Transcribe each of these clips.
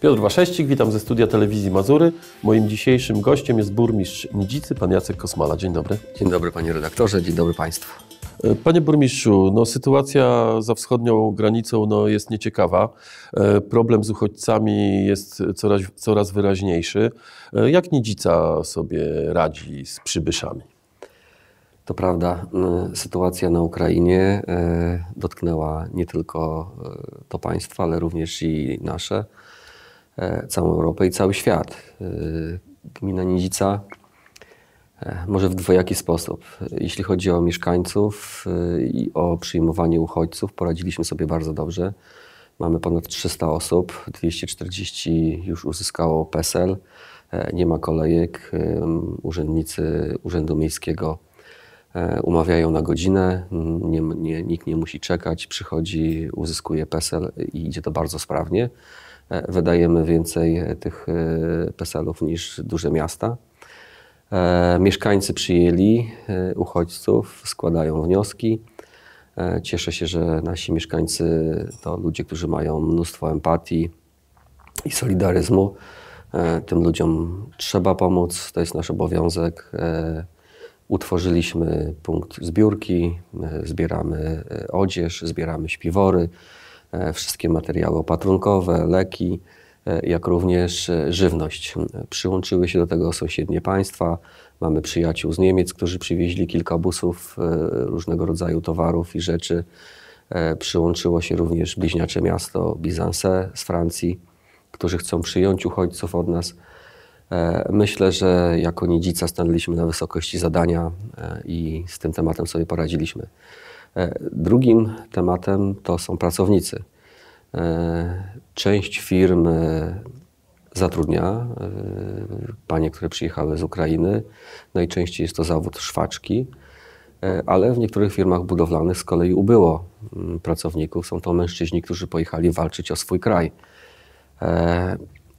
Piotr Wasześcik, witam ze studia Telewizji Mazury. Moim dzisiejszym gościem jest burmistrz Nidzicy, pan Jacek Kosmala. Dzień dobry. Dzień dobry panie redaktorze, dzień dobry państwu. E, panie burmistrzu, no sytuacja za wschodnią granicą no jest nieciekawa. E, problem z uchodźcami jest coraz, coraz wyraźniejszy. E, jak Nidzica sobie radzi z przybyszami? To prawda, sytuacja na Ukrainie dotknęła nie tylko to państwa, ale również i nasze. E, całą Europę i cały świat. E, gmina Nidzica e, może w dwojaki sposób. Jeśli chodzi o mieszkańców i o przyjmowanie uchodźców, poradziliśmy sobie bardzo dobrze. Mamy ponad 300 osób, 240 już uzyskało PESEL, nie ma kolejek. Urzędnicy Urzędu Miejskiego umawiają na godzinę, nie, nie, nikt nie musi czekać, przychodzi, uzyskuje PESEL i idzie to bardzo sprawnie. E, wydajemy więcej e, tych e, PESEL-ów niż duże miasta. Mieszkańcy przyjęli uchodźców, składają wnioski. Cieszę się, że nasi mieszkańcy to ludzie, którzy mają mnóstwo empatii i solidaryzmu. Tym ludziom trzeba pomóc, to jest nasz obowiązek. Utworzyliśmy punkt zbiórki, zbieramy odzież, zbieramy śpiwory, E, wszystkie materiały opatrunkowe, leki, e, jak również e, żywność. Przyłączyły się do tego sąsiednie państwa. Mamy przyjaciół z Niemiec, którzy przywieźli kilka busów różnego rodzaju towarów i rzeczy. Przyłączyło się również bliźniacze miasto Bizanse z Francji, którzy chcą przyjąć uchodźców od nas. Myślę, że jako niedzica stanęliśmy na wysokości zadania i z tym tematem sobie poradziliśmy. E, drugim tematem to są pracownicy. E, część firm e, zatrudnia panie, które przyjechały z Ukrainy. Najczęściej jest to zawód szwaczki, ale w niektórych firmach budowlanych z kolei ubyło mm, pracowników. Są to mężczyźni, którzy pojechali walczyć o swój kraj.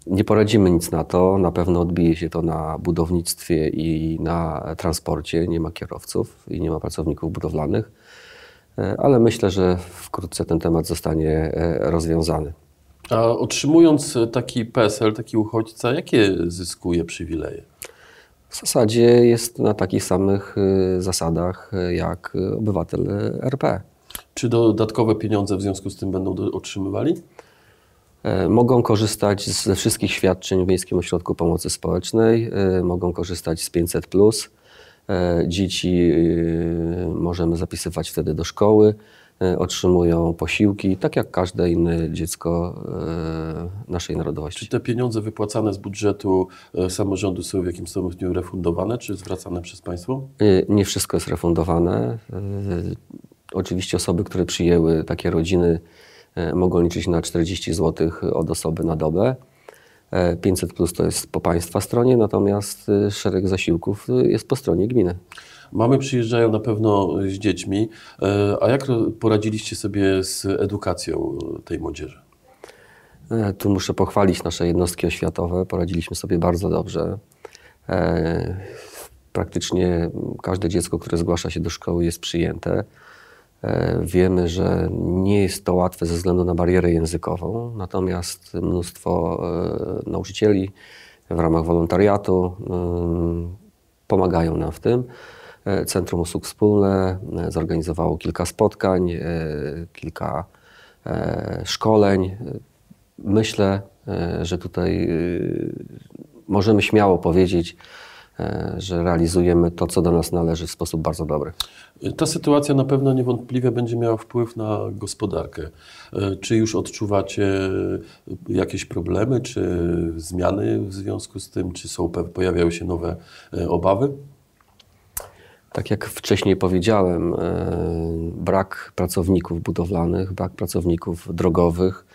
Nie poradzimy nic na to. Na pewno odbije się to na budownictwie i na transporcie. Nie ma kierowców i nie ma pracowników budowlanych. E, ale myślę, że wkrótce ten temat zostanie e, rozwiązany. A otrzymując e, taki PESEL, taki uchodźca, jakie zyskuje przywileje? W zasadzie jest na takich samych zasadach jak obywatel RP. Czy dodatkowe pieniądze w związku z tym będą otrzymywali? Mogą korzystać ze wszystkich świadczeń w Miejskim Ośrodku Pomocy Społecznej, mogą korzystać z 500. Plus E, dzieci y, możemy zapisywać wtedy do szkoły, y, otrzymują posiłki, tak jak każde inne dziecko e, naszej narodowości. Czy te pieniądze wypłacane z budżetu e, samorządu są w jakimś stopniu refundowane, czy zwracane przez państwo? Nie wszystko jest refundowane. Oczywiście osoby, które przyjęły takie rodziny, mogą liczyć na 40 zł od osoby na dobę. 500 plus to jest po Państwa stronie, natomiast y, szereg zasiłków y, jest po stronie gminy. Mamy przyjeżdżają na pewno z dziećmi, e, a jak poradziliście sobie z edukacją tej młodzieży? E, tu muszę pochwalić nasze jednostki oświatowe. Poradziliśmy sobie bardzo dobrze. E, praktycznie każde dziecko, które zgłasza się do szkoły, jest przyjęte. E, wiemy, że nie jest to łatwe ze względu na barierę językową, natomiast mnóstwo e, nauczycieli w ramach wolontariatu e, pomagają nam w tym. Centrum Usług Wspólne zorganizowało kilka spotkań, kilka szkoleń. Myślę, że tutaj możemy śmiało powiedzieć, E, że realizujemy to, co do nas należy w sposób bardzo dobry. Ta sytuacja na pewno niewątpliwie będzie miała wpływ na gospodarkę. E, czy już odczuwacie jakieś problemy, czy zmiany w związku z tym, czy są, pojawiają się nowe e, obawy? Tak jak wcześniej powiedziałem, brak pracowników budowlanych, brak pracowników drogowych,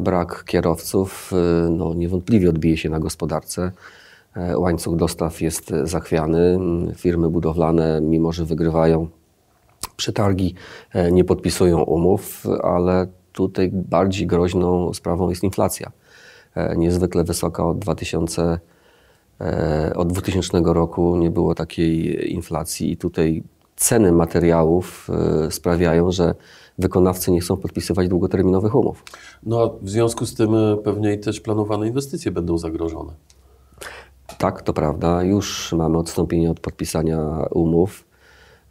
brak kierowców no, niewątpliwie odbije się na gospodarce. E, łańcuch dostaw jest e, zachwiany. Firmy budowlane, mimo że wygrywają przetargi, e, nie podpisują umów, ale tutaj bardziej groźną sprawą jest inflacja. Niezwykle wysoka od 2000 od 2000 roku nie było takiej inflacji i tutaj ceny materiałów sprawiają, że wykonawcy nie chcą podpisywać długoterminowych umów. No a w związku z tym pewnie i też planowane inwestycje będą zagrożone. Tak, to prawda. Już mamy odstąpienie od podpisania umów.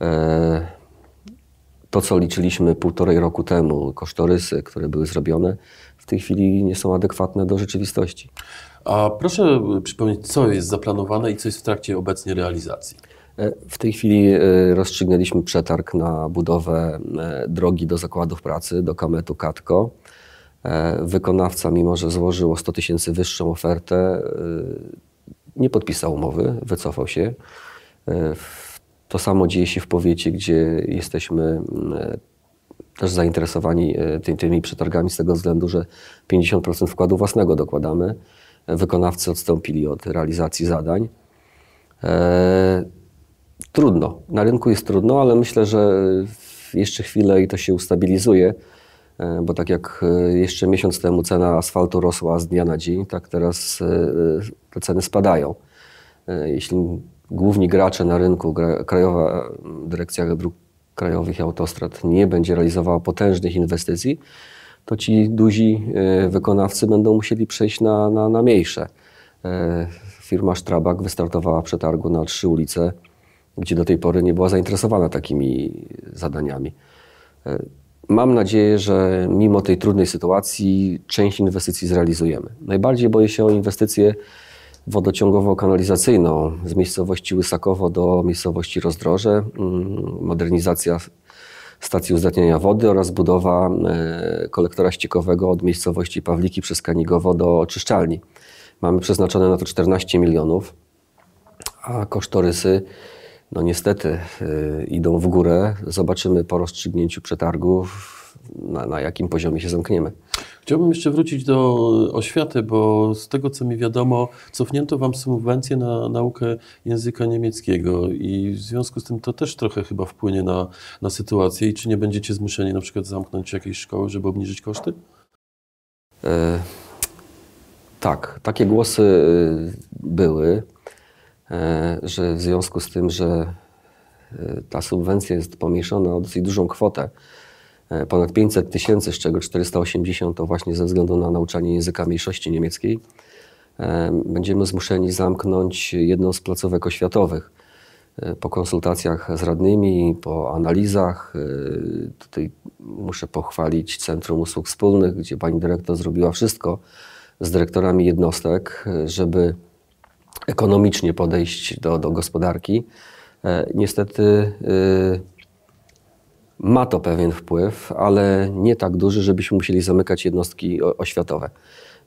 E, to, co liczyliśmy półtorej roku temu, kosztorysy, które były zrobione, w tej chwili nie są adekwatne do rzeczywistości. A proszę przypomnieć, co jest zaplanowane i co jest w trakcie obecnie realizacji? E, w tej chwili e, rozstrzygnęliśmy przetarg na budowę drogi do zakładów pracy, do kametu Katko. Wykonawca, mimo że złożył 100 tysięcy wyższą ofertę, nie podpisał umowy, wycofał się. E, to samo dzieje się w powiecie, gdzie jesteśmy mm, e, też zainteresowani e, tymi, przetargami z tego względu, że 50% wkładu własnego dokładamy. Wykonawcy odstąpili od realizacji zadań. trudno. Na rynku jest trudno, ale myślę, że jeszcze chwilę i to się ustabilizuje. E, bo tak jak e, jeszcze miesiąc temu cena asfaltu rosła z dnia na dzień, tak teraz e, te ceny spadają. Jeśli główni gracze na rynku, Krajowa mm, Dyrekcja Dróg Krajowych i Autostrad nie będzie realizowała potężnych inwestycji, to ci duzi wykonawcy będą musieli przejść na, na, na mniejsze. Firma Strabag wystartowała w przetargu na trzy ulice, gdzie do tej pory nie była zainteresowana takimi zadaniami. Mam nadzieję, że mimo tej trudnej sytuacji część inwestycji zrealizujemy. Najbardziej boję się o inwestycje wodociągowo-kanalizacyjną z miejscowości Łysakowo do miejscowości Rozdroże, mm, modernizacja stacji uzdatniania wody oraz budowa e, kolektora ściekowego od miejscowości Pawliki przez Kanigowo do oczyszczalni. Mamy przeznaczone na to 14 milionów, a kosztorysy no niestety y, idą w górę. Zobaczymy po rozstrzygnięciu przetargu, na, na, jakim poziomie się zamkniemy. Chciałbym jeszcze wrócić do oświaty, bo z tego co mi wiadomo, cofnięto Wam subwencję na naukę języka niemieckiego i w związku z tym to też trochę chyba wpłynie na, na sytuację. I czy nie będziecie zmuszeni na przykład zamknąć jakiejś szkoły, żeby obniżyć koszty? E, tak, takie głosy y, były. E, że w związku z tym, że e, ta subwencja jest pomniejszona o dosyć dużą kwotę, e, ponad 500 tysięcy, z czego 480 to właśnie ze względu na nauczanie języka mniejszości niemieckiej, będziemy zmuszeni zamknąć jedną z placówek oświatowych. Po konsultacjach z radnymi, po analizach, tutaj muszę pochwalić Centrum Usług Wspólnych, gdzie pani dyrektor zrobiła wszystko z dyrektorami jednostek, żeby ekonomicznie podejść do, do gospodarki. E, niestety e, ma to pewien wpływ, ale nie tak duży, żebyśmy musieli zamykać jednostki oświatowe.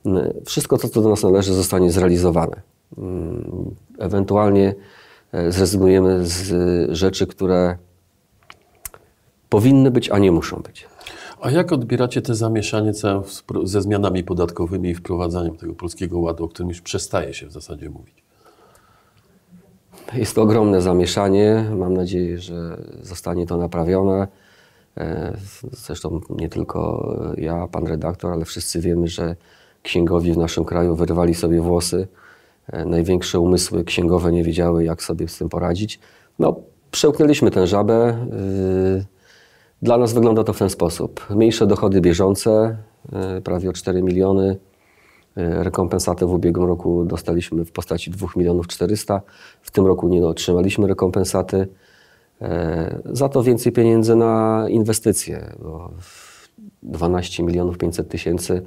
Mm, wszystko to, co do nas należy, zostanie zrealizowane. Mm, ewentualnie e, zrezygnujemy z rzeczy, które powinny być, a nie muszą być. A jak odbieracie te zamieszanie ze zmianami podatkowymi i wprowadzaniem tego polskiego ładu, o którym już przestaje się w zasadzie mówić? Jest to ogromne zamieszanie. Mam nadzieję, że zostanie to naprawione. E, zresztą nie tylko ja, pan redaktor, ale wszyscy wiemy, że księgowi w naszym kraju wyrwali sobie włosy. E, największe umysły księgowe nie wiedziały, jak sobie z tym poradzić. No, przełknęliśmy tę żabę. Yy dla nas wygląda to w ten sposób. Mniejsze dochody bieżące, e, prawie o 4 miliony. E, Rekompensatę w ubiegłym roku dostaliśmy w postaci 2 milionów 400. W tym roku nie otrzymaliśmy rekompensaty. E, za to więcej pieniędzy na inwestycje. 12 milionów 500 tysięcy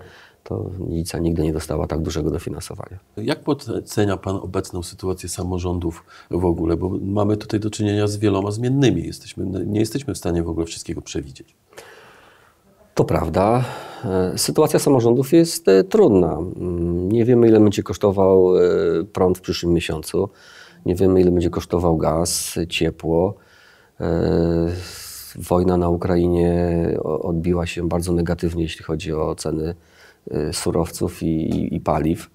to Nica nigdy nie dostała tak dużego dofinansowania. Jak ocenia Pan obecną sytuację samorządów w ogóle? Bo mamy tutaj do czynienia z wieloma zmiennymi. Jesteśmy, no, nie jesteśmy w stanie w ogóle wszystkiego przewidzieć. To prawda. E, sytuacja samorządów jest e, trudna. Mm, nie wiemy, ile będzie kosztował e, prąd w przyszłym miesiącu. Nie wiemy, ile będzie kosztował gaz, ciepło. Wojna na Ukrainie odbiła się bardzo negatywnie, jeśli chodzi o ceny Y, surowców i, i, i paliw.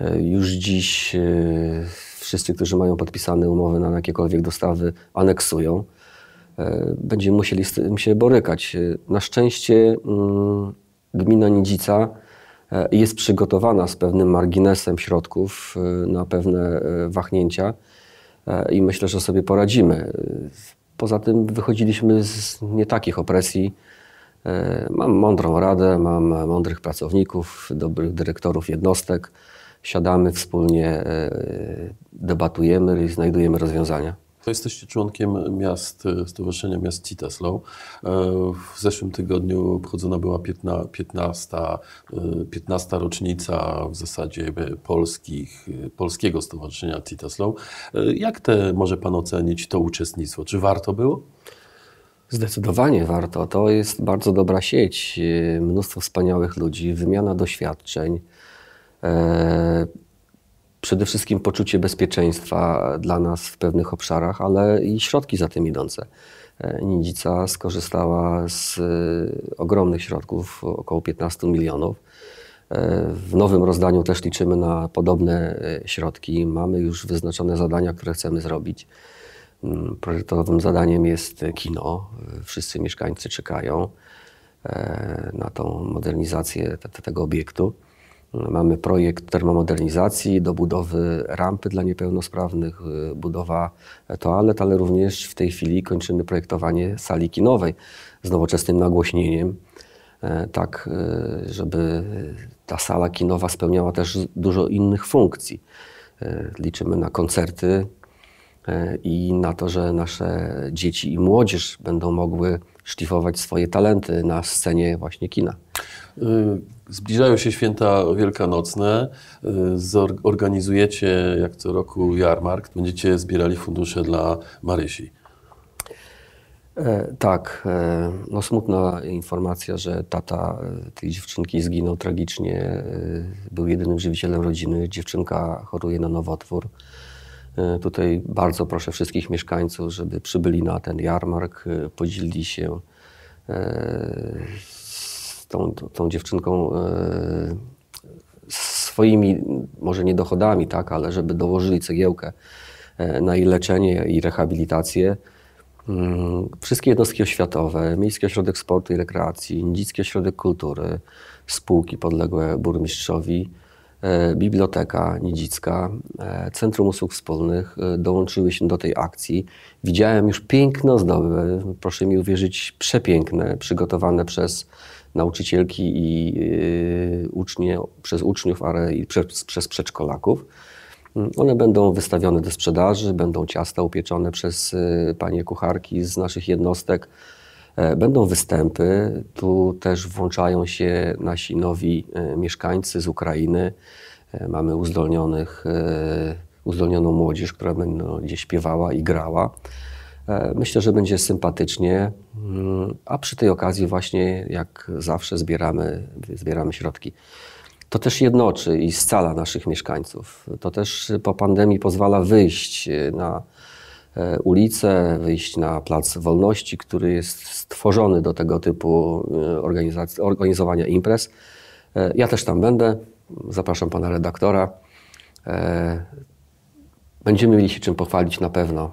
Y, już dziś y, wszyscy, którzy mają podpisane umowy na jakiekolwiek dostawy, aneksują. Będziemy musieli z tym się borykać. Na szczęście mm, gmina Nidzica jest przygotowana z pewnym marginesem środków na pewne wahnięcia i myślę, że sobie poradzimy. Poza tym wychodziliśmy z nie takich opresji, E, mam mądrą radę, mam e, mądrych pracowników, dobrych dyrektorów jednostek. Siadamy wspólnie, e, debatujemy i znajdujemy rozwiązania. To jesteście członkiem miast, Stowarzyszenia Miast Citaslow. W zeszłym tygodniu obchodzona była 15, 15 rocznica w zasadzie polskich, polskiego Stowarzyszenia Citaslow. Jak te może Pan ocenić to uczestnictwo? Czy warto było? Zdecydowanie warto. To jest bardzo dobra sieć, y, mnóstwo wspaniałych ludzi, wymiana doświadczeń, e, przede wszystkim poczucie bezpieczeństwa dla nas w pewnych obszarach, ale i środki za tym idące. E, Nidzica skorzystała z y, ogromnych środków, około 15 milionów. E, w nowym rozdaniu też liczymy na podobne środki. Mamy już wyznaczone zadania, które chcemy zrobić. Mm, projektowym zadaniem jest kino. Wszyscy mieszkańcy czekają e, na tą modernizację tego obiektu. Mamy projekt termomodernizacji, do budowy rampy dla niepełnosprawnych, y, budowa toalet, ale również w tej chwili kończymy projektowanie sali kinowej z nowoczesnym nagłośnieniem, e, tak y, żeby ta sala kinowa spełniała też dużo innych funkcji. E, liczymy na koncerty, E, i na to, że nasze dzieci i młodzież będą mogły szlifować swoje talenty na scenie właśnie kina. E, zbliżają się święta wielkanocne. E, Zorganizujecie jak co roku jarmark. Będziecie zbierali fundusze dla Marysi. tak. no smutna informacja, że tata tej dziewczynki zginął tragicznie. Był jedynym żywicielem rodziny. Dziewczynka choruje na nowotwór. E, tutaj bardzo proszę wszystkich mieszkańców, żeby przybyli na ten jarmark, e, podzielili się e, z tą, tą dziewczynką swoimi, może nie dochodami, tak, ale żeby dołożyli cegiełkę na jej leczenie i rehabilitację. Mm, wszystkie jednostki oświatowe, Miejski Ośrodek Sportu i Rekreacji, Indyjski Ośrodek Kultury, spółki podległe burmistrzowi, E, biblioteka Nidzicka, e, Centrum Usług Wspólnych e, dołączyły się do tej akcji. Widziałem już piękne ozdoby, proszę mi uwierzyć, przepiękne, przygotowane przez nauczycielki i ucznie, przez uczniów, ale i przez, przez przedszkolaków. One będą wystawione do sprzedaży, będą ciasta upieczone przez panie kucharki z naszych jednostek. E, będą występy, tu też włączają się nasi nowi e, mieszkańcy z Ukrainy. E, mamy uzdolnionych, uzdolnioną młodzież, która będzie no, śpiewała i grała. Myślę, że będzie sympatycznie, mm, a przy tej okazji właśnie jak zawsze zbieramy, zbieramy środki. To też jednoczy i scala naszych mieszkańców. To też po pandemii pozwala wyjść na E, ulicę, wyjść na Plac Wolności, który jest stworzony do tego typu e, organizowania imprez. E, ja też tam będę. Zapraszam pana redaktora. Będziemy mieli się czym pochwalić na pewno.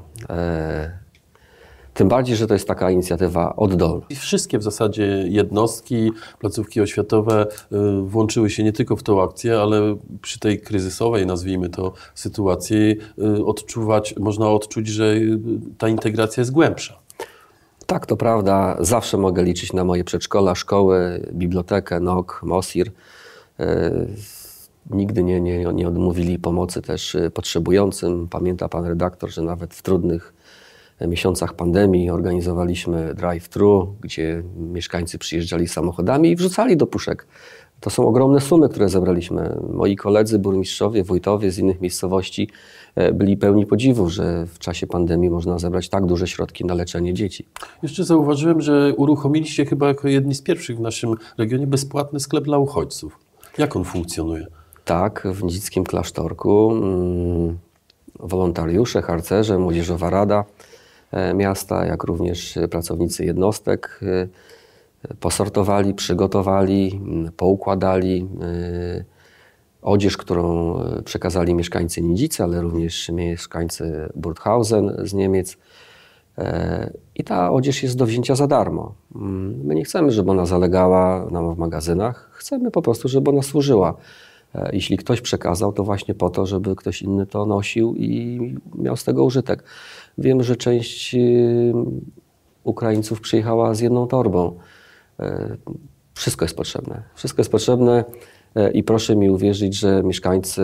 Tym bardziej, że to jest taka inicjatywa oddolna. Wszystkie w zasadzie jednostki, placówki oświatowe y, włączyły się nie tylko w tą akcję, ale przy tej kryzysowej, nazwijmy to, sytuacji y, odczuwać, można odczuć, że y, ta integracja jest głębsza. Tak, to prawda. Zawsze mogę liczyć na moje przedszkola, szkoły, bibliotekę, NOK, MOSIR. Nigdy nie, nie, nie odmówili pomocy też potrzebującym. Pamięta pan redaktor, że nawet w trudnych miesiącach pandemii organizowaliśmy drive-thru, gdzie mieszkańcy przyjeżdżali samochodami i wrzucali do puszek. To są ogromne sumy, które zebraliśmy. Moi koledzy, burmistrzowie, wójtowie z innych miejscowości e, byli pełni podziwu, że w czasie pandemii można zebrać tak duże środki na leczenie dzieci. Jeszcze zauważyłem, że uruchomiliście chyba jako jedni z pierwszych w naszym regionie bezpłatny sklep dla uchodźców. Jak on funkcjonuje? Tak, w Nidzickim Klasztorku. Mm, wolontariusze, harcerze, Młodzieżowa Rada E, miasta, jak również pracownicy jednostek e, posortowali, przygotowali, poukładali e, odzież, którą przekazali mieszkańcy Nidzicy, ale również mieszkańcy Burghausen z Niemiec. I ta odzież jest do wzięcia za darmo. Mm, my nie chcemy, żeby ona zalegała nam w magazynach, chcemy po prostu, żeby ona służyła. Jeśli ktoś przekazał, to właśnie po to, żeby ktoś inny to nosił i miał z tego użytek. Wiem, że część y, Ukraińców przyjechała z jedną torbą. E, wszystko jest potrzebne. Wszystko jest potrzebne e, i proszę mi uwierzyć, że mieszkańcy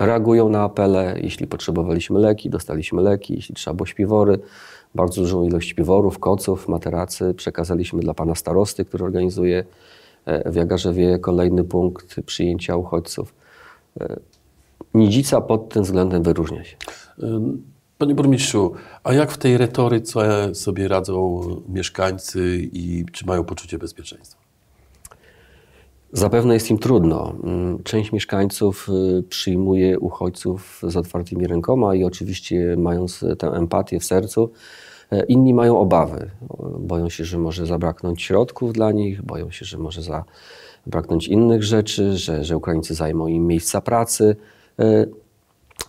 e, reagują na apele. Jeśli potrzebowaliśmy leki, dostaliśmy leki. Jeśli trzeba było śpiwory, bardzo dużą ilość śpiworów, koców, materacy przekazaliśmy dla pana starosty, który organizuje w Jagarzewie kolejny punkt przyjęcia uchodźców. Nidzica pod tym względem wyróżnia się. Panie burmistrzu, a jak w tej retoryce sobie radzą mieszkańcy i czy mają poczucie bezpieczeństwa? Zapewne jest im trudno. Mm, część mieszkańców y, przyjmuje uchodźców z otwartymi rękoma i oczywiście mając e, tę empatię w sercu, e, inni mają obawy. Boją się, że może zabraknąć środków dla nich, boją się, że może zabraknąć innych rzeczy, że, że Ukraińcy zajmą im miejsca pracy. E,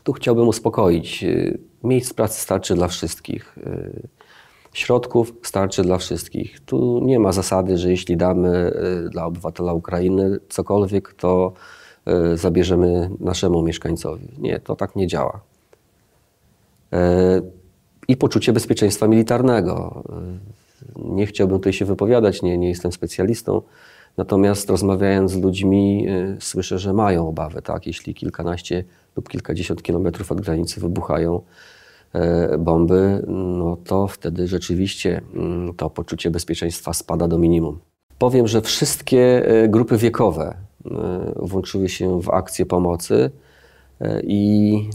tu chciałbym uspokoić. Y, miejsc pracy starczy dla wszystkich. Y, środków starczy dla wszystkich. Tu nie ma zasady, że jeśli damy y, dla obywatela Ukrainy cokolwiek, to zabierzemy naszemu mieszkańcowi. Nie, to tak nie działa. I poczucie bezpieczeństwa militarnego. Nie chciałbym tutaj się wypowiadać, nie, nie jestem specjalistą. Natomiast rozmawiając z ludźmi, słyszę, że mają obawy, tak? Jeśli kilkanaście lub kilkadziesiąt kilometrów od granicy wybuchają e, bomby, no to wtedy rzeczywiście mm, to poczucie bezpieczeństwa spada do minimum. Powiem, że wszystkie e, grupy wiekowe e, włączyły się w akcję pomocy i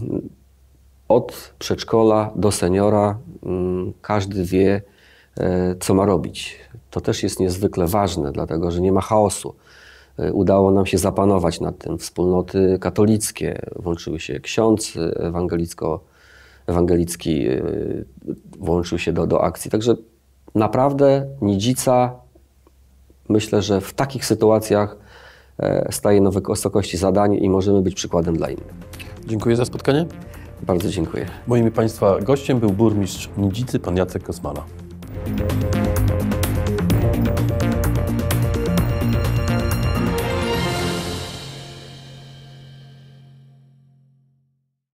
od przedszkola do seniora mm, każdy wie, co ma robić. To też jest niezwykle ważne, dlatego że nie ma chaosu. Y, udało nam się zapanować nad tym. Wspólnoty katolickie, włączyły się ksiądz ewangelicko, ewangelicki, y, włączył się do, do akcji. Także naprawdę Nidzica, myślę, że w takich sytuacjach e, staje na wysokości zadań i możemy być przykładem dla innych. Dziękuję za spotkanie. Bardzo dziękuję. Moimi Państwa gościem był burmistrz Nidzicy, pan Jacek Kosmala.